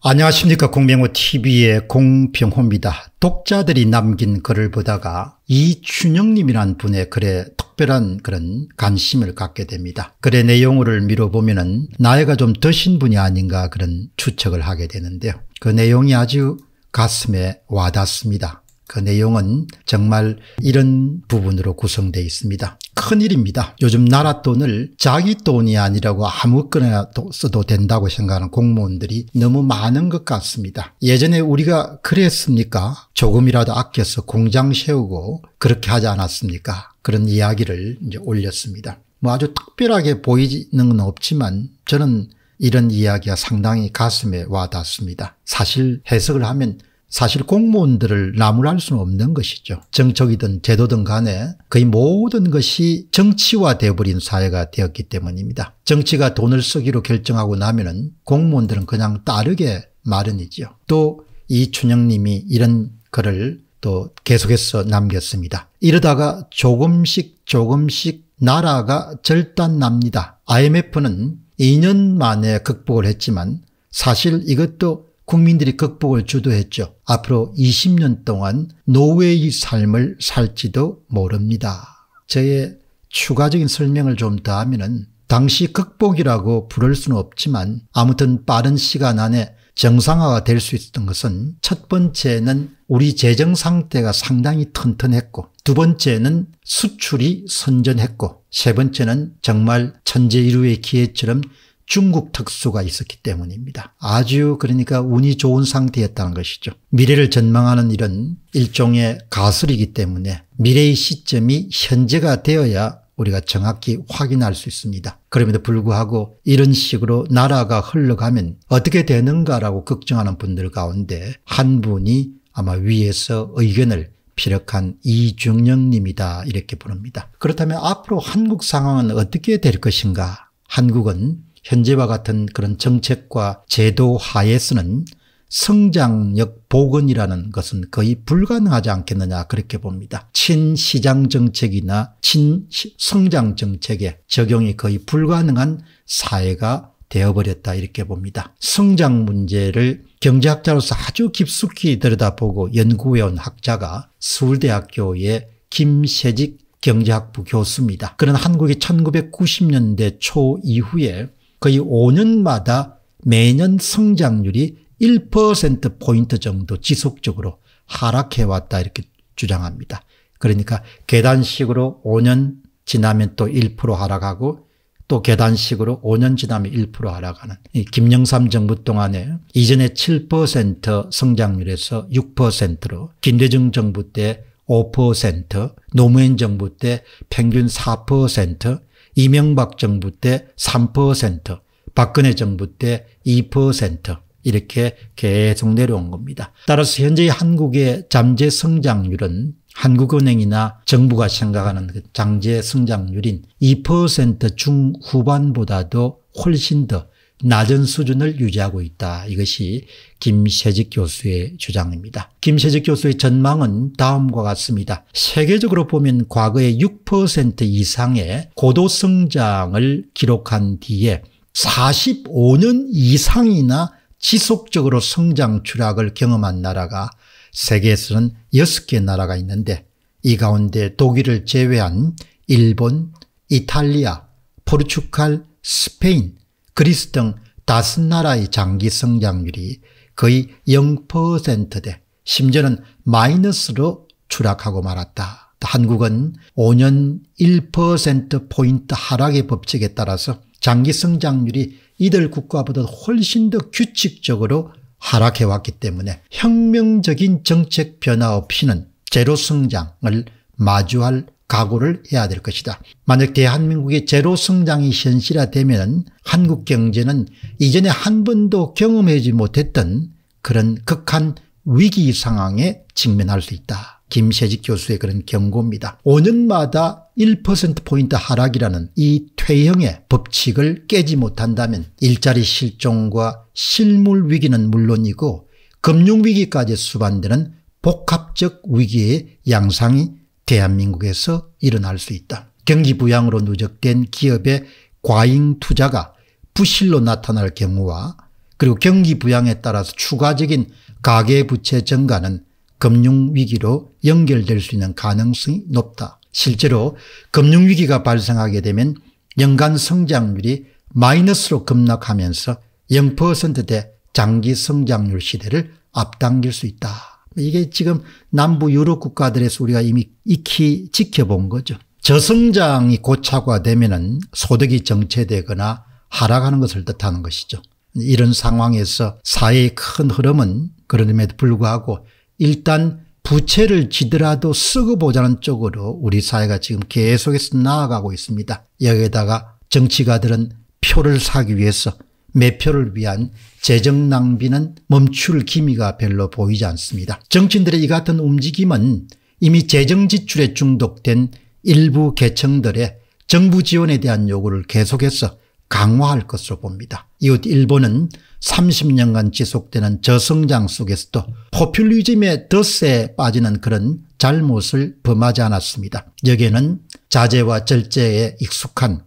안녕하십니까 공명호TV의 공병호입니다. 독자들이 남긴 글을 보다가 이춘영님이란 분의 글에 특별한 그런 관심을 갖게 됩니다. 글의 내용을 미뤄보면 은 나이가 좀 드신 분이 아닌가 그런 추측을 하게 되는데요. 그 내용이 아주 가슴에 와닿습니다. 그 내용은 정말 이런 부분으로 구성되어 있습니다. 큰일입니다. 요즘 나라 돈을 자기 돈이 아니라고 아무거나 써도 된다고 생각하는 공무원들이 너무 많은 것 같습니다. 예전에 우리가 그랬습니까? 조금이라도 아껴서 공장 세우고 그렇게 하지 않았습니까? 그런 이야기를 이제 올렸습니다. 뭐 아주 특별하게 보이는 건 없지만 저는 이런 이야기가 상당히 가슴에 와닿습니다. 사실 해석을 하면 사실 공무원들을 나무랄 수는 없는 것이죠. 정책이든 제도든 간에 거의 모든 것이 정치화되어버린 사회가 되었기 때문입니다. 정치가 돈을 쓰기로 결정하고 나면 은 공무원들은 그냥 따르게 마련이지또 이춘영님이 이런 글을 또 계속해서 남겼습니다. 이러다가 조금씩 조금씩 나라가 절단납니다. IMF는 2년 만에 극복을 했지만 사실 이것도 국민들이 극복을 주도했죠. 앞으로 20년 동안 노예의 삶을 살지도 모릅니다. 저의 추가적인 설명을 좀 더하면 당시 극복이라고 부를 수는 없지만 아무튼 빠른 시간 안에 정상화가 될 수 있었던 것은 첫 번째는 우리 재정 상태가 상당히 튼튼했고 두 번째는 수출이 선전했고 세 번째는 정말 천재일우의 기회처럼 중국 특수가 있었기 때문입니다. 아주 그러니까 운이 좋은 상태였다는 것이죠. 미래를 전망하는 일은 일종의 가설이기 때문에 미래의 시점이 현재가 되어야 우리가 정확히 확인할 수 있습니다. 그럼에도 불구하고 이런 식으로 나라가 흘러가면 어떻게 되는가라고 걱정하는 분들 가운데 한 분이 아마 위에서 의견을 피력한 이중영님이다 이렇게 부릅니다. 그렇다면 앞으로 한국 상황은 어떻게 될 것인가? 한국은 현재와 같은 그런 정책과 제도 하에서는 성장력 복원이라는 것은 거의 불가능하지 않겠느냐 그렇게 봅니다. 친시장 정책이나 친성장 정책의 적용이 거의 불가능한 사회가 되어버렸다 이렇게 봅니다. 성장 문제를 경제학자로서 아주 깊숙이 들여다보고 연구해온 학자가 서울대학교의 김세직 경제학부 교수입니다. 그는 한국이 1990년대 초 이후에 거의 5년마다 매년 성장률이 1%포인트 정도 지속적으로 하락해 왔다 이렇게 주장합니다. 그러니까 계단식으로 5년 지나면 또 1% 하락하고 또 계단식으로 5년 지나면 1% 하락하는 김영삼 정부 동안에 이전에 7% 성장률에서 6%로 김대중 정부 때 5%, 노무현 정부 때 평균 이명박 정부 때 3%, 박근혜 정부 때 2% 이렇게 계속 내려온 겁니다. 따라서 현재 한국의 잠재 성장률은 한국은행이나 정부가 생각하는 그 장제 성장률인 2% 중후반보다도 훨씬 더 낮은 수준을 유지하고 있다. 이것이 김세직 교수의 주장입니다. 김세직 교수의 전망은 다음과 같습니다. 세계적으로 보면 과거의 6% 이상의 고도 성장을 기록한 뒤에 45년 이상이나 지속적으로 성장 추락을 경험한 나라가 세계에서는 6개 나라가 있는데 이 가운데 독일을 제외한 일본, 이탈리아, 포르투갈, 스페인, 그리스 등 다섯 나라의 장기 성장률이 거의 0%대 심지어는 마이너스로 추락하고 말았다. 한국은 5년 1%포인트 하락의 법칙에 따라서 장기 성장률이 이들 국가보다 훨씬 더 규칙적으로 하락해왔기 때문에 혁명적인 정책 변화 없이는 제로 성장을 마주할 각오를 해야 될 것이다. 만약 대한민국의 제로 성장이 현실화되면 한국 경제는 이전에 한 번도 경험하지 못했던 그런 극한 위기 상황에 직면할 수 있다. 김세직 교수의 그런 경고입니다. 5년마다 1%포인트 하락이라는 이 퇴행의 법칙을 깨지 못한다면 일자리 실종과 실물 위기는 물론이고 금융위기까지 수반되는 복합적 위기의 양상이 대한민국에서 일어날 수 있다. 경기 부양으로 누적된 기업의 과잉 투자가 부실로 나타날 경우와 그리고 경기 부양에 따라서 추가적인 가계부채 증가는 금융위기로 연결될 수 있는 가능성이 높다. 실제로 금융위기가 발생하게 되면 연간 성장률이 마이너스로 급락하면서 0%대 장기 성장률 시대를 앞당길 수 있다. 뭐 이게 지금 남부 유럽 국가들에서 우리가 이미 익히 지켜본 거죠. 저성장이 고착화되면은 소득이 정체되거나 하락하는 것을 뜻하는 것이죠. 이런 상황에서 사회의 큰 흐름은 그런데에도 불구하고 일단 부채를 지더라도 쓰고 보자는 쪽으로 우리 사회가 지금 계속해서 나아가고 있습니다. 여기에다가 정치가들은 표를 사기 위해서 매표를 위한 재정 낭비는 멈출 기미가 별로 보이지 않습니다. 정치인들의 이 같은 움직임은 이미 재정 지출에 중독된 일부 계층들의 정부 지원에 대한 요구를 계속해서 강화할 것으로 봅니다. 이웃 일본은 30년간 지속되는 저성장 속에서도 포퓰리즘의 덫에 빠지는 그런 잘못을 범하지 않았습니다. 여기에는 자제와 절제에 익숙한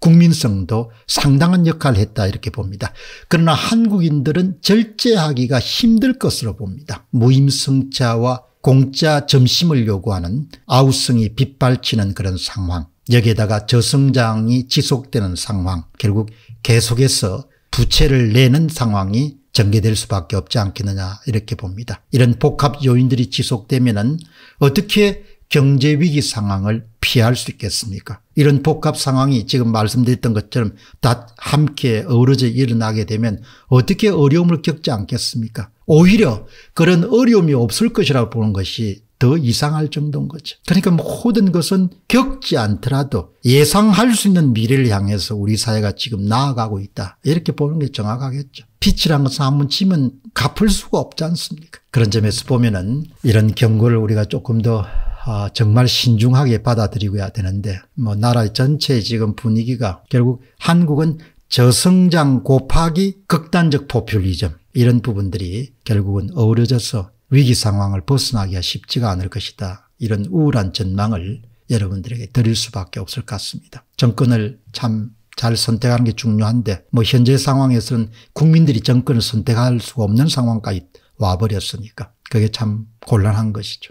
국민성도 상당한 역할을 했다 이렇게 봅니다. 그러나 한국인들은 절제하기가 힘들 것으로 봅니다. 무임승차와 공짜 점심을 요구하는 아우성이 빗발치는 그런 상황 여기에다가 저성장이 지속되는 상황 결국 계속해서 부채를 내는 상황이 전개될 수밖에 없지 않겠느냐 이렇게 봅니다. 이런 복합 요인들이 지속되면 어떻게 경제위기 상황을 피할 수 있겠습니까 이런 복합 상황이 지금 말씀드렸던 것처럼 다 함께 어우러져 일어나게 되면 어떻게 어려움을 겪지 않겠습니까 오히려 그런 어려움이 없을 것이라고 보는 것이 더 이상할 정도인 거죠. 그러니까 모든 것은 겪지 않더라도 예상할 수 있는 미래를 향해서 우리 사회가 지금 나아가고 있다. 이렇게 보는 게 정확하겠죠. 빛이란 것은 한 번 치면 갚을 수가 없지 않습니까? 그런 점에서 보면은 이런 경고를 우리가 조금 더 아, 정말 신중하게 받아들이고야 되는데 뭐 나라 전체 지금 분위기가 결국 한국은 저성장 곱하기 극단적 포퓰리즘 이런 부분들이 결국은 어우러져서 위기 상황을 벗어나기가 쉽지가 않을 것이다. 이런 우울한 전망을 여러분들에게 드릴 수밖에 없을 것 같습니다. 정권을 참 잘 선택하는 게 중요한데 뭐 현재 상황에서는 국민들이 정권을 선택할 수가 없는 상황까지 와버렸으니까 그게 참 곤란한 것이죠.